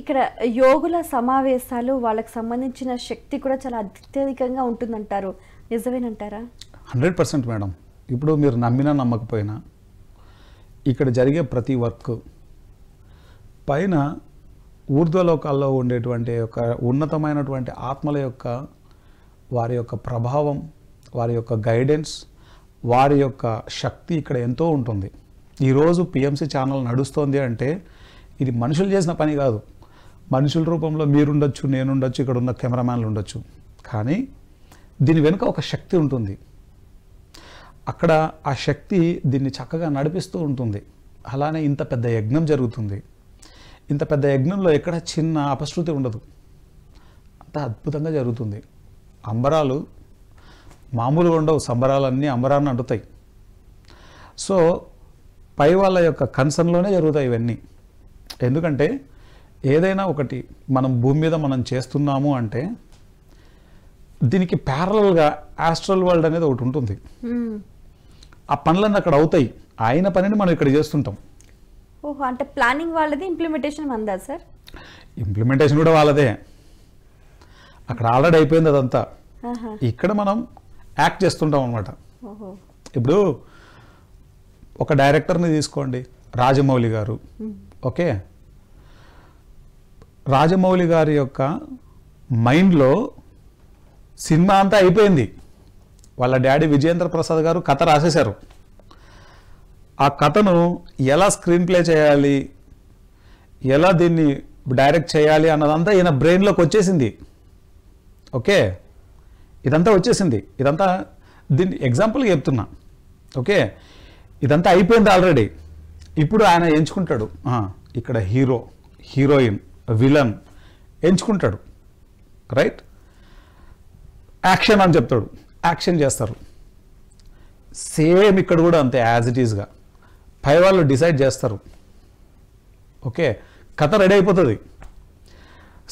ఇక్కడ యోగుల సమావేశాలు వాళ్ళకి సంబంధించిన శక్తి కూడా చాలా అత్యధికంగా ఉంటుందంటారు నిజమేనంటారా హండ్రెడ్ పర్సెంట్ మేడం ఇప్పుడు మీరు నమ్మినా నమ్మకపోయినా ఇక్కడ జరిగే ప్రతి వర్క్ పైన ఊర్ధ్వలోకాల్లో ఉండేటువంటి యొక్క ఉన్నతమైనటువంటి ఆత్మల యొక్క వారి యొక్క ప్రభావం వారి యొక్క గైడెన్స్ వారి యొక్క శక్తి ఇక్కడ ఎంతో ఉంటుంది ఈరోజు పిఎంసి ఛానల్ నడుస్తోంది అంటే ఇది మనుషులు చేసిన పని కాదు మనుషుల రూపంలో మీరుండొచ్చు నేనుండొచ్చు ఇక్కడ ఉన్న కెమెరామ్యాన్లు ఉండొచ్చు కానీ దీని వెనుక ఒక శక్తి ఉంటుంది అక్కడ ఆ శక్తి దీన్ని చక్కగా నడిపిస్తూ ఉంటుంది అలానే ఇంత పెద్ద యజ్ఞం జరుగుతుంది ఇంత పెద్ద యజ్ఞంలో ఎక్కడ చిన్న అపశృతి ఉండదు అంత అద్భుతంగా జరుగుతుంది అంబరాలు మామూలుగా ఉండవు సంబరాలన్నీ అంబరాన్ని అంటుతాయి సో పై వాళ్ళ యొక్క కన్సర్న్లోనే జరుగుతాయి ఇవన్నీ ఎందుకంటే ఏదైనా ఒకటి మనం భూమి మీద మనం చేస్తున్నాము అంటే దీనికి ప్యారలల్గా ఆస్ట్రల్ వరల్డ్ అనేది ఒకటి ఉంటుంది ఆ పనులన్నీ అక్కడ అవుతాయి ఆయన పనిని మనం ఇక్కడ చేస్తుంటాం ఓహో అంటే ప్లానింగ్ వాళ్ళది ఇంప్లిమెంటేషన్ అందా సార్ ఇంప్లిమెంటేషన్ కూడా వాళ్ళదే అక్కడ ఆల్రెడీ అయిపోయింది అదంతా ఇక్కడ మనం యాక్ట్ చేస్తుంటాం అనమాట ఇప్పుడు ఒక డైరెక్టర్ని తీసుకోండి రాజమౌళి గారు ఓకే రాజమౌళి గారి యొక్క మైండ్లో సినిమా అంతా అయిపోయింది వాళ్ళ డాడీ విజయేంద్ర ప్రసాద్ గారు కథ రాసేశారు ఆ కథను ఎలా స్క్రీన్ ప్లే చేయాలి ఎలా దీన్ని డైరెక్ట్ చేయాలి అన్నదంతా ఈయన బ్రెయిన్లోకి వచ్చేసింది ఓకే ఇదంతా వచ్చేసింది ఇదంతా దీన్ని ఎగ్జాంపుల్గా చెప్తున్నా ఓకే ఇదంతా అయిపోయింది ఆల్రెడీ ఇప్పుడు ఆయన ఎంచుకుంటాడు ఇక్కడ హీరో హీరోయిన్ విలన్ ఎంచుకుంటాడు రైట్ యాక్షన్ అని చెప్తాడు యాక్షన్ చేస్తారు సేమ్ ఇక్కడ కూడా అంతే యాజ్ ఇట్ ఈజ్గా పై వాళ్ళు డిసైడ్ చేస్తారు ఓకే కథ రెడీ అయిపోతుంది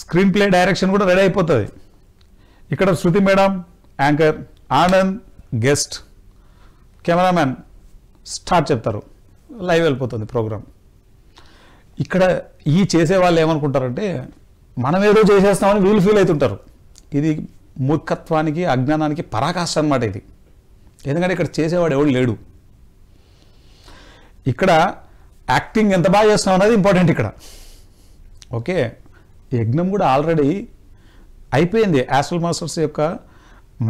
స్క్రీన్ ప్లే డైరెక్షన్ కూడా రెడీ అయిపోతుంది ఇక్కడ Shruti madam anchor Anand guest cameraman start చెప్తారు లైవ్ వెళ్ళిపోతుంది ప్రోగ్రామ్ ఇక్కడ ఈ చేసే వాళ్ళు ఏమనుకుంటారంటే మనం ఏదో చేసేస్తామని వీళ్ళు ఫీల్ అవుతుంటారు ఇది మూర్ఖత్వానికి అజ్ఞానానికి పరాకాష్ట అనమాట ఇది ఎందుకంటే ఇక్కడ చేసేవాడు ఎవడు లేడు ఇక్కడ యాక్టింగ్ ఎంత బాగా చేస్తున్నాం అనేది ఇంపార్టెంట్ ఇక్కడ ఓకే యజ్ఞం కూడా ఆల్రెడీ అయిపోయింది యాస్ట్రల్ మాస్టర్స్ యొక్క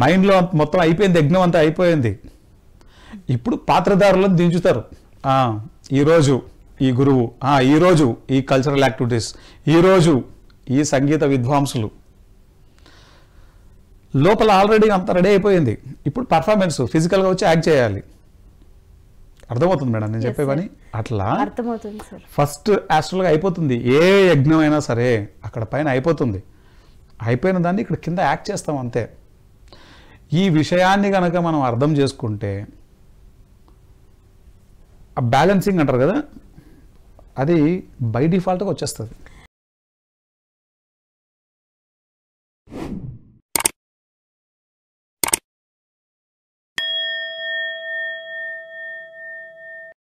మైండ్లో మొత్తం అయిపోయింది యజ్ఞం అంతా అయిపోయింది ఇప్పుడు పాత్రధారులను దించుతారు ఈరోజు ఈ గురువు ఈరోజు ఈ కల్చరల్ యాక్టివిటీస్ ఈరోజు ఈ సంగీత విద్వాంసులు లోపల ఆల్రెడీ అంత రెడీ అయిపోయింది ఇప్పుడు పర్ఫార్మెన్స్ ఫిజికల్గా వచ్చి యాక్ట్ చేయాలి అర్థమవుతుంది మేడం నేను చెప్పే పని అట్లా ఫస్ట్ యాస్ట్రల్గా అయిపోతుంది ఏ యజ్ఞం అయినా సరే అక్కడ పైన అయిపోతుంది అయిపోయిన దాన్ని ఇక్కడ కింద యాక్ట్ చేస్తాం అంతే ఈ విషయాన్ని కనుక మనం అర్థం చేసుకుంటే బ్యాలెన్సింగ్ అంటారు కదా అది బై డిఫాల్ట్గా వచ్చేస్తుంది